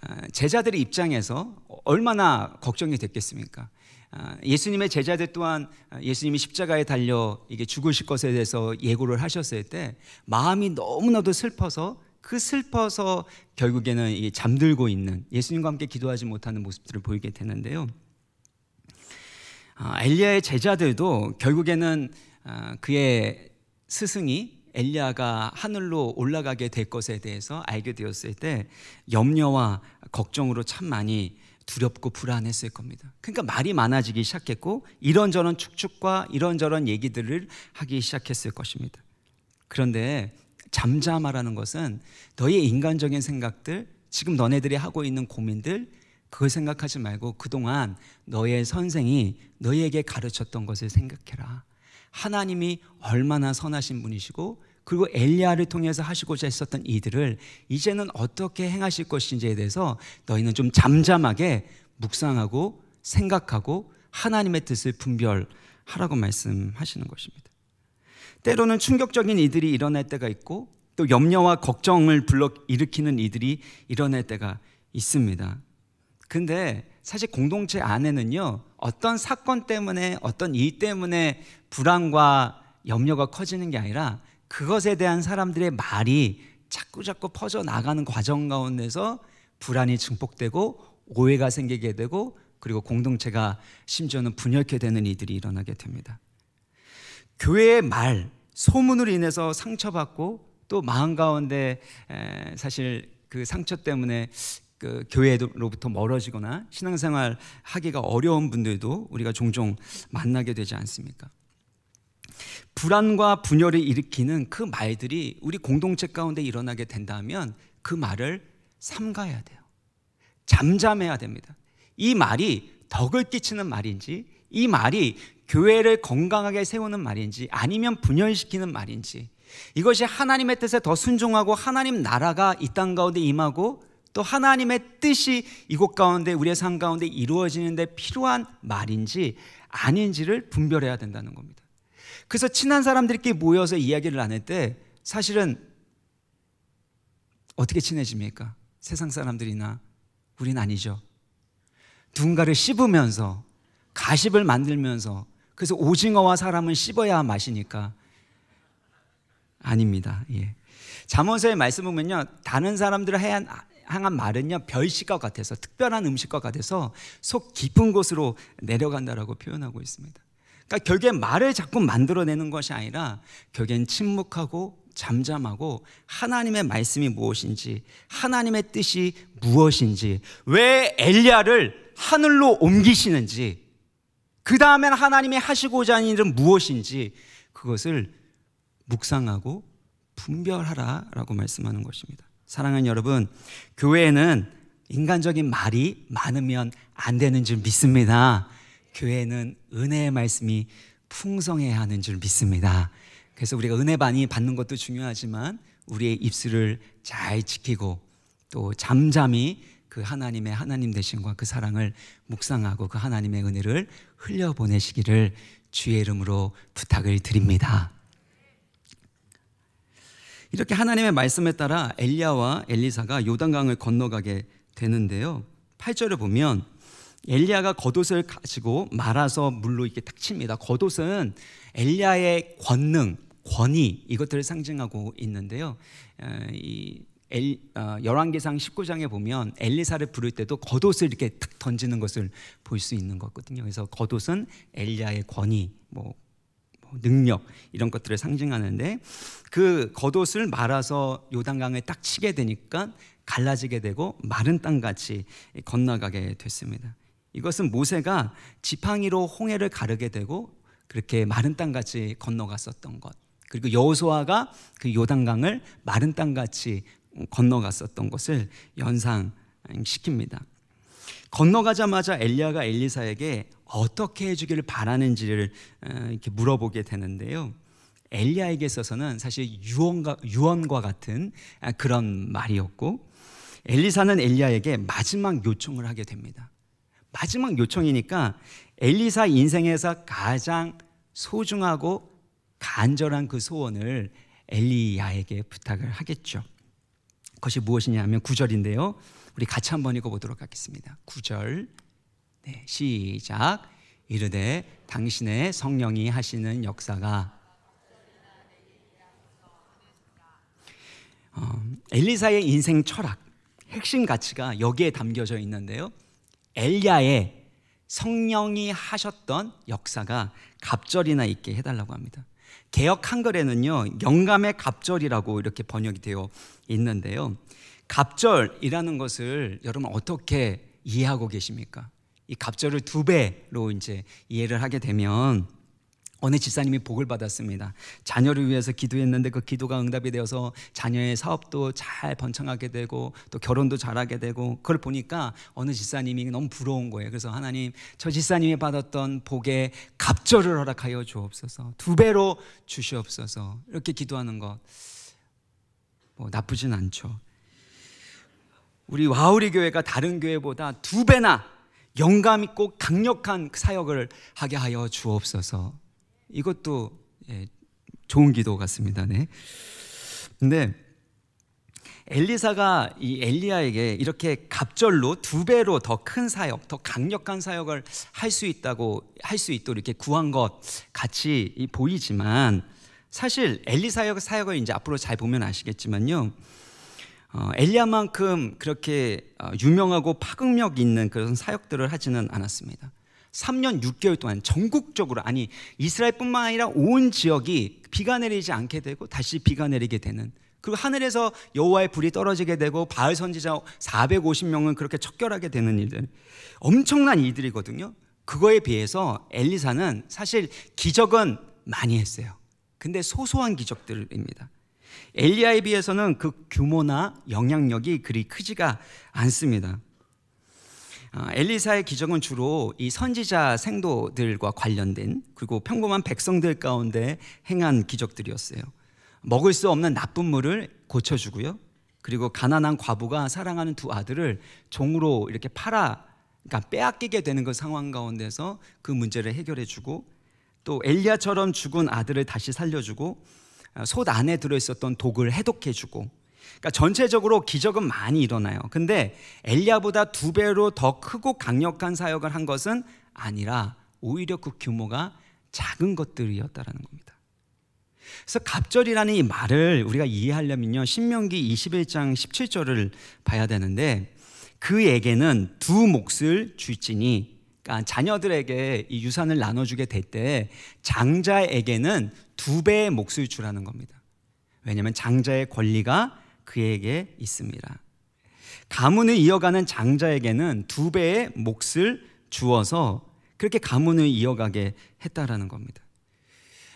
어, 제자들의 입장에서 얼마나 걱정이 됐겠습니까? 아, 예수님의 제자들 또한 아, 예수님이 십자가에 달려 이게 죽으실 것에 대해서 예고를 하셨을 때 마음이 너무나도 슬퍼서 그 슬퍼서 결국에는 이게 잠들고 있는 예수님과 함께 기도하지 못하는 모습들을 보이게 되는데요. 아, 엘리야의 제자들도 결국에는 그의 스승이 엘리야가 하늘로 올라가게 될 것에 대해서 알게 되었을 때 염려와 걱정으로 참 많이 두렵고 불안했을 겁니다. 그러니까 말이 많아지기 시작했고 이런저런 축축과 이런저런 얘기들을 하기 시작했을 것입니다. 그런데 잠잠하라는 것은 너의 인간적인 생각들, 지금 너네들이 하고 있는 고민들, 그걸 생각하지 말고 그동안 너의 선생이 너에게 가르쳤던 것을 생각해라. 하나님이 얼마나 선하신 분이시고 그리고 엘리야를 통해서 하시고자 했었던 이들을 이제는 어떻게 행하실 것인지에 대해서 너희는 좀 잠잠하게 묵상하고 생각하고 하나님의 뜻을 분별하라고 말씀하시는 것입니다. 때로는 충격적인 이들이 일어날 때가 있고 또 염려와 걱정을 불러 일으키는 이들이 일어날 때가 있습니다. 근데 사실 공동체 안에는요, 어떤 사건 때문에, 어떤 일 때문에 불안과 염려가 커지는 게 아니라 그것에 대한 사람들의 말이 자꾸 자꾸 퍼져 나가는 과정 가운데서 불안이 증폭되고 오해가 생기게 되고 그리고 공동체가 심지어는 분열케 되는 이들이 일어나게 됩니다. 교회의 말, 소문으로 인해서 상처받고 또 마음 가운데 사실 그 상처 때문에 그 교회로부터 멀어지거나 신앙생활 하기가 어려운 분들도 우리가 종종 만나게 되지 않습니까? 불안과 분열을 일으키는 그 말들이 우리 공동체 가운데 일어나게 된다면 그 말을 삼가야 돼요. 잠잠해야 됩니다. 이 말이 덕을 끼치는 말인지, 이 말이 교회를 건강하게 세우는 말인지, 아니면 분열시키는 말인지, 이것이 하나님의 뜻에 더 순종하고 하나님 나라가 이 땅 가운데 임하고 또 하나님의 뜻이 이곳 가운데 우리의 삶 가운데 이루어지는데 필요한 말인지 아닌지를 분별해야 된다는 겁니다. 그래서 친한 사람들끼리 모여서 이야기를 나눌 때 사실은 어떻게 친해집니까? 세상 사람들이나 우린 아니죠. 누군가를 씹으면서 가십을 만들면서 그래서 오징어와 사람은 씹어야 맛이니까 아닙니다. 예. 잠언서의 말씀 보면요. 다른 사람들 향한 말은요. 별식과 같아서 특별한 음식과 같아서 속 깊은 곳으로 내려간다라고 표현하고 있습니다. 그러니까 결국엔 말을 자꾸 만들어내는 것이 아니라 결국엔 침묵하고 잠잠하고 하나님의 말씀이 무엇인지 하나님의 뜻이 무엇인지 왜 엘리야를 하늘로 옮기시는지 그 다음엔 하나님이 하시고자 하는 일은 무엇인지 그것을 묵상하고 분별하라라고 말씀하는 것입니다. 사랑하는 여러분, 교회에는 인간적인 말이 많으면 안 되는 줄 믿습니다. 교회는 은혜의 말씀이 풍성해야 하는 줄 믿습니다. 그래서 우리가 은혜 많이 받는 것도 중요하지만 우리의 입술을 잘 지키고 또 잠잠히 그 하나님의 하나님 되심과 그 사랑을 묵상하고 그 하나님의 은혜를 흘려보내시기를 주의 이름으로 부탁을 드립니다. 이렇게 하나님의 말씀에 따라 엘리야와 엘리사가 요단강을 건너가게 되는데요. 8절을 보면 엘리야가 겉옷을 가지고 말아서 물로 이렇게 탁 칩니다. 겉옷은 엘리야의 권능, 권위 이것들을 상징하고 있는데요. 이 엘, 어, 1상 19장에 보면 엘리사를 부를 때도 겉옷을 이렇게 탁 던지는 것을 볼 수 있는 거거든요. 그래서 겉옷은 엘리야의 권위, 뭐, 뭐 능력 이런 것들을 상징하는데 그 겉옷을 말아서 요단강에 딱 치게 되니까 갈라지게 되고 마른 땅같이 건너가게 됐습니다. 이것은 모세가 지팡이로 홍해를 가르게 되고 그렇게 마른 땅같이 건너갔었던 것. 그리고 여호수아가 그 요단강을 마른 땅같이 건너갔었던 것을 연상시킵니다. 건너가자마자 엘리야가 엘리사에게 어떻게 해주기를 바라는지를 어, 이렇게 물어보게 되는데요. 엘리야에게 있어서는 사실 유언과, 유언과 같은 아, 그런 말이었고 엘리사는 엘리야에게 마지막 요청을 하게 됩니다. 마지막 요청이니까 엘리사 인생에서 가장 소중하고 간절한 그 소원을 엘리야에게 부탁을 하겠죠. 그것이 무엇이냐면 구절인데요 우리 같이 한번 읽어보도록 하겠습니다. 구절 네, 시작. 이르되 당신의 성령이 하시는 역사가 어, 엘리사의 인생 철학 핵심 가치가 여기에 담겨져 있는데요. 엘야의 리 성령이 하셨던 역사가 갑절이나 있게 해달라고 합니다. 개혁 한글에는요, 영감의 갑절이라고 이렇게 번역이 되어 있는데요. 갑절이라는 것을 여러분 어떻게 이해하고 계십니까? 이 갑절을 두 배로 이제 이해를 하게 되면 어느 집사님이 복을 받았습니다. 자녀를 위해서 기도했는데 그 기도가 응답이 되어서 자녀의 사업도 잘 번창하게 되고 또 결혼도 잘하게 되고 그걸 보니까 어느 집사님이 너무 부러운 거예요. 그래서 하나님 저 집사님이 받았던 복에 갑절을 허락하여 주옵소서. 두 배로 주시옵소서. 이렇게 기도하는 것. 뭐 나쁘진 않죠. 우리 와우리 교회가 다른 교회보다 두 배나 영감 있고 강력한 그 사역을 하게 하여 주옵소서. 이것도 예, 좋은 기도 같습니다. 네. 근데 엘리사가 이 엘리야에게 이렇게 갑절로 두 배로 더 큰 사역, 더 강력한 사역을 할 수 있다고 할 수 있도록 이렇게 구한 것 같이 보이지만 사실 엘리 사역 사역을 이제 앞으로 잘 보면 아시겠지만요. 어, 엘리야만큼 그렇게 어, 유명하고 파급력 있는 그런 사역들을 하지는 않았습니다. 3년 6개월 동안 전국적으로 아니 이스라엘뿐만 아니라 온 지역이 비가 내리지 않게 되고 다시 비가 내리게 되는 그리고 하늘에서 여호와의 불이 떨어지게 되고 바알 선지자 450명은 그렇게 척결하게 되는 일들 엄청난 일들이거든요. 그거에 비해서 엘리사는 사실 기적은 많이 했어요. 근데 소소한 기적들입니다. 엘리아에 비해서는 그 규모나 영향력이 그리 크지가 않습니다. 어, 엘리사의 기적은 주로 이 선지자 생도들과 관련된 그리고 평범한 백성들 가운데 행한 기적들이었어요. 먹을 수 없는 나쁜 물을 고쳐주고요. 그리고 가난한 과부가 사랑하는 두 아들을 종으로 이렇게 팔아 그러니까 빼앗기게 되는 그 상황 가운데서 그 문제를 해결해주고 또 엘리야처럼 죽은 아들을 다시 살려주고 어, 솥 안에 들어있었던 독을 해독해주고 그러니까 전체적으로 기적은 많이 일어나요. 근데 엘리야보다 두 배로 더 크고 강력한 사역을 한 것은 아니라 오히려 그 규모가 작은 것들이었다라는 겁니다. 그래서 갑절이라는 이 말을 우리가 이해하려면요. 신명기 21장 17절을 봐야 되는데 그에게는 두 몫을 줄지니 그러니까 자녀들에게 이 유산을 나눠주게 될 때 장자에게는 두 배의 몫을 주라는 겁니다. 왜냐하면 장자의 권리가 그에게 있습니다. 가문을 이어가는 장자에게는 두 배의 몫을 주어서 그렇게 가문을 이어가게 했다라는 겁니다.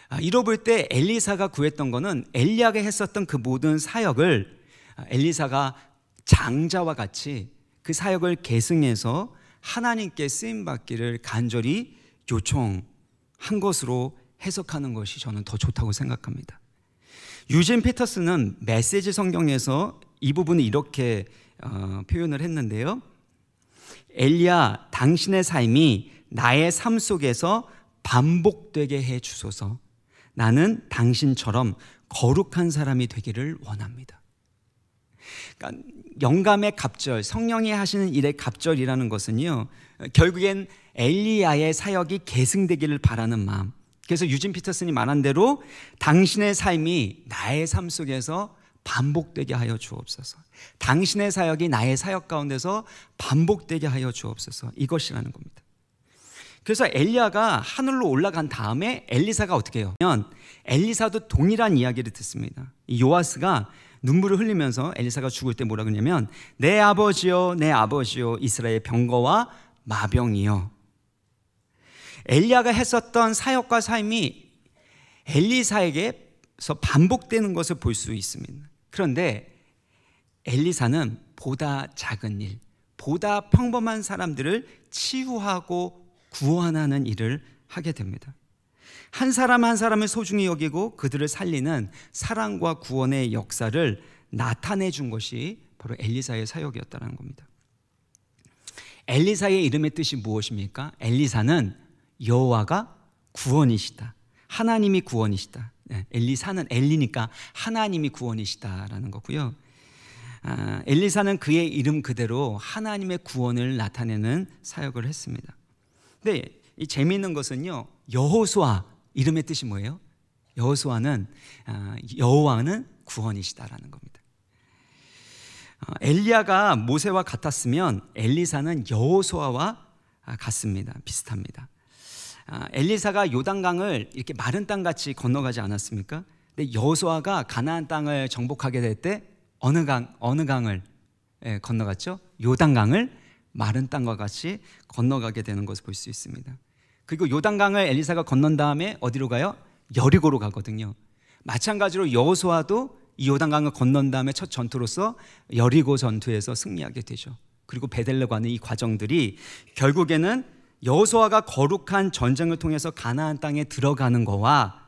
아, 잃어볼 때 엘리사가 구했던 것은 엘리야가 했었던 그 모든 사역을 아, 엘리사가 장자와 같이 그 사역을 계승해서 하나님께 쓰임 받기를 간절히 요청한 것으로 해석하는 것이 저는 더 좋다고 생각합니다. 유진 피터스는 메시지 성경에서 이 부분을 이렇게 어, 표현을 했는데요. 엘리야, 당신의 삶이 나의 삶 속에서 반복되게 해 주소서. 나는 당신처럼 거룩한 사람이 되기를 원합니다. 그러니까 영감의 갑절, 성령이 하시는 일의 갑절이라는 것은요. 결국엔 엘리야의 사역이 계승되기를 바라는 마음. 그래서 유진 피터슨이 말한 대로 당신의 삶이 나의 삶 속에서 반복되게 하여 주옵소서. 당신의 사역이 나의 사역 가운데서 반복되게 하여 주옵소서. 이것이라는 겁니다. 그래서 엘리야가 하늘로 올라간 다음에 엘리사가 어떻게 해요? 엘리사도 동일한 이야기를 듣습니다. 요아스가 눈물을 흘리면서 엘리사가 죽을 때 뭐라 그러냐면 내 아버지요 내 아버지요 이스라엘 병거와 마병이요 엘리야가 했었던 사역과 삶이 엘리사에게서 반복되는 것을 볼 수 있습니다. 그런데 엘리사는 보다 작은 일, 보다 평범한 사람들을 치유하고 구원하는 일을 하게 됩니다. 한 사람 한 사람을 소중히 여기고 그들을 살리는 사랑과 구원의 역사를 나타내 준 것이 바로 엘리사의 사역이었다는 겁니다. 엘리사의 이름의 뜻이 무엇입니까? 엘리사는 여호와가 구원이시다. 하나님이 구원이시다. 예, 엘리사는 엘리니까 하나님이 구원이시다라는 거고요. 아, 엘리사는 그의 이름 그대로 하나님의 구원을 나타내는 사역을 했습니다. 근데 이 재미있는 것은요. 여호수아 이름의 뜻이 뭐예요? 여호수아는 아, 여호와는 구원이시다라는 겁니다. 어, 엘리야가 모세와 같았으면 엘리사는 여호수아와 아, 같습니다. 비슷합니다. 아, 엘리사가 요단강을 이렇게 마른 땅 같이 건너가지 않았습니까? 근데 여호수아가 가나안 땅을 정복하게 될 때 어느 강 어느 강을 예, 건너갔죠? 요단강을 마른 땅과 같이 건너가게 되는 것을 볼 수 있습니다. 그리고 요단강을 엘리사가 건넌 다음에 어디로 가요? 여리고로 가거든요. 마찬가지로 여호수아도 이 요단강을 건넌 다음에 첫 전투로서 여리고 전투에서 승리하게 되죠. 그리고 베델레 가는 이 과정들이 결국에는 여호수아가 거룩한 전쟁을 통해서 가나안 땅에 들어가는 거와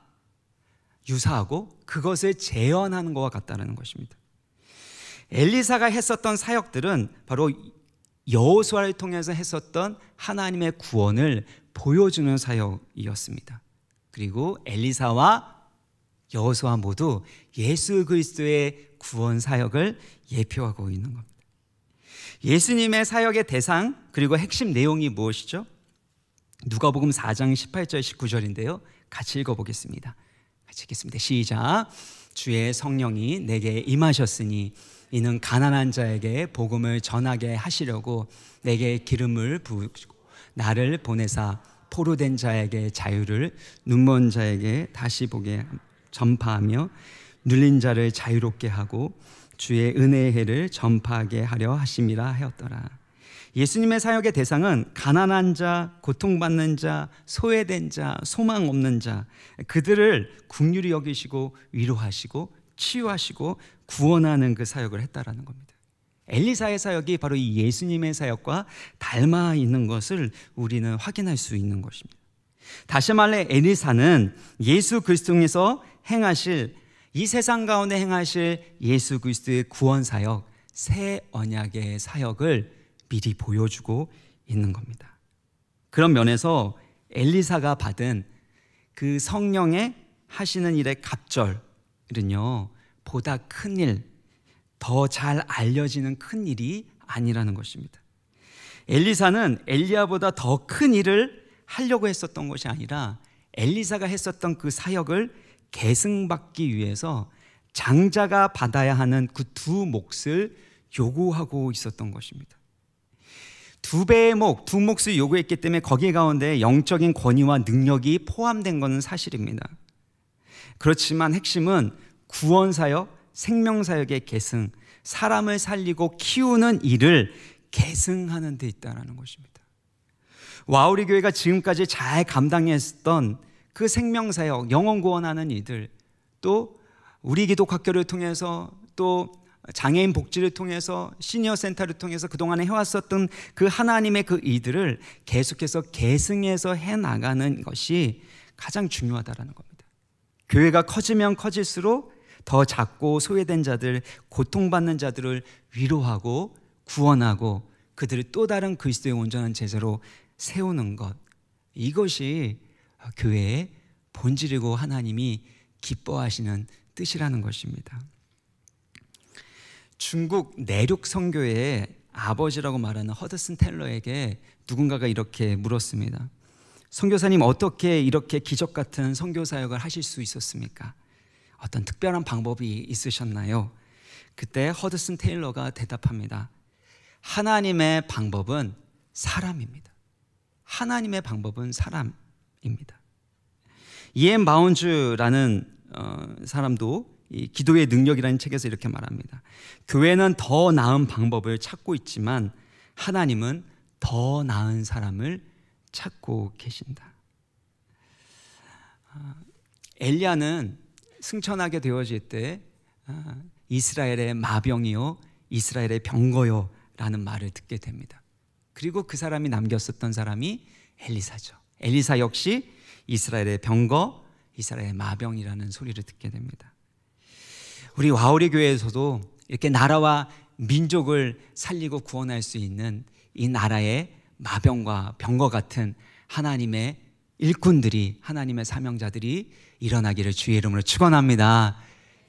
유사하고 그것을 재현하는 것과 같다는 것입니다. 엘리사가 했었던 사역들은 바로 여호수아를 통해서 했었던 하나님의 구원을 보여주는 사역이었습니다. 그리고 엘리사와 여호수아 모두 예수 그리스도의 구원 사역을 예표하고 있는 겁니다. 예수님의 사역의 대상 그리고 핵심 내용이 무엇이죠? 누가복음 4장 18절 19절인데요. 같이 읽어보겠습니다. 같이 읽겠습니다. 시작. 주의 성령이 내게 임하셨으니 이는 가난한 자에게 복음을 전하게 하시려고 내게 기름을 부으시고 나를 보내사 포로된 자에게 자유를 눈먼 자에게 다시 보게 전파하며 눌린 자를 자유롭게 하고 주의 은혜의 해를 전파하게 하려 하심이라 하였더라. 예수님의 사역의 대상은 가난한 자, 고통받는 자, 소외된 자, 소망 없는 자, 그들을 국률이 여기시고 위로하시고 치유하시고 구원하는 그 사역을 했다라는 겁니다. 엘리사의 사역이 바로 이 예수님의 사역과 닮아 있는 것을 우리는 확인할 수 있는 것입니다. 다시 말해 엘리사는 예수 그리스도에서 행하실 이 세상 가운데 행하실 예수 그리스도의 구원 사역, 새 언약의 사역을 미리 보여주고 있는 겁니다. 그런 면에서 엘리사가 받은 그 성령의 하시는 일의 갑절은요, 보다 큰 일, 더 잘 알려지는 큰 일이 아니라는 것입니다. 엘리사는 엘리야보다 더 큰 일을 하려고 했었던 것이 아니라 엘리사가 했었던 그 사역을 계승받기 위해서 장자가 받아야 하는 그 두 몫을 요구하고 있었던 것입니다. 두 배의 목, 두 몫을 요구했기 때문에 거기 가운데 영적인 권위와 능력이 포함된 것은 사실입니다. 그렇지만 핵심은 구원사역, 생명사역의 계승, 사람을 살리고 키우는 일을 계승하는 데 있다는 것입니다. 와우리 교회가 지금까지 잘 감당했던 그 생명사역, 영혼 구원하는 이들, 또 우리 기독학교를 통해서 또 장애인 복지를 통해서 시니어 센터를 통해서 그동안에 해왔었던 그 하나님의 그 이들을 계속해서 계승해서 해 나가는 것이 가장 중요하다라는 겁니다. 교회가 커지면 커질수록 더 작고 소외된 자들, 고통받는 자들을 위로하고 구원하고 그들을 또 다른 그리스도의 온전한 제자로 세우는 것. 이것이 교회의 본질이고 하나님이 기뻐하시는 뜻이라는 것입니다. 중국 내륙 선교의 아버지라고 말하는 허드슨 텔러에게 누군가가 이렇게 물었습니다. 선교사님 어떻게 이렇게 기적 같은 선교 사역을 하실 수 있었습니까? 어떤 특별한 방법이 있으셨나요? 그때 허드슨 테일러가 대답합니다. 하나님의 방법은 사람입니다. 하나님의 방법은 사람입니다. 이엔 마운즈라는 어, 사람도 이 기도의 능력이라는 책에서 이렇게 말합니다. 교회는 더 나은 방법을 찾고 있지만 하나님은 더 나은 사람을 찾고 계신다. 아, 엘리야는 승천하게 되어질 때 아, 이스라엘의 마병이요 이스라엘의 병거요라는 말을 듣게 됩니다. 그리고 그 사람이 남겼었던 사람이 엘리사죠. 엘리사 역시 이스라엘의 병거, 이스라엘의 마병이라는 소리를 듣게 됩니다. 우리 와우리 교회에서도 이렇게 나라와 민족을 살리고 구원할 수 있는 이 나라의 마병과 병과 같은 하나님의 일꾼들이 하나님의 사명자들이 일어나기를 주의 이름으로 축원합니다.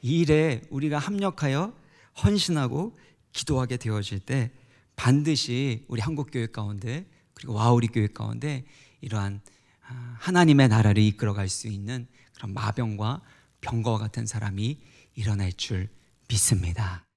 이 일에 우리가 합력하여 헌신하고 기도하게 되어질 때 반드시 우리 한국 교회 가운데 그리고 와우리 교회 가운데 이러한 아, 하나님의 나라를 이끌어갈 수 있는 그런 마병과 병거 같은 사람이 일어날 줄 믿습니다.